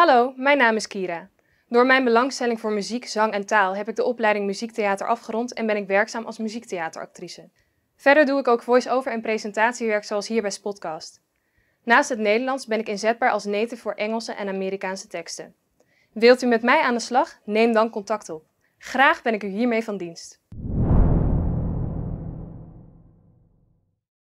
Hallo, mijn naam is Kira. Door mijn belangstelling voor muziek, zang en taal heb ik de opleiding muziektheater afgerond en ben ik werkzaam als muziektheateractrice. Verder doe ik ook voice-over en presentatiewerk zoals hier bij Spotcast. Naast het Nederlands ben ik inzetbaar als native voor Engelse en Amerikaanse teksten. Wilt u met mij aan de slag? Neem dan contact op. Graag ben ik u hiermee van dienst.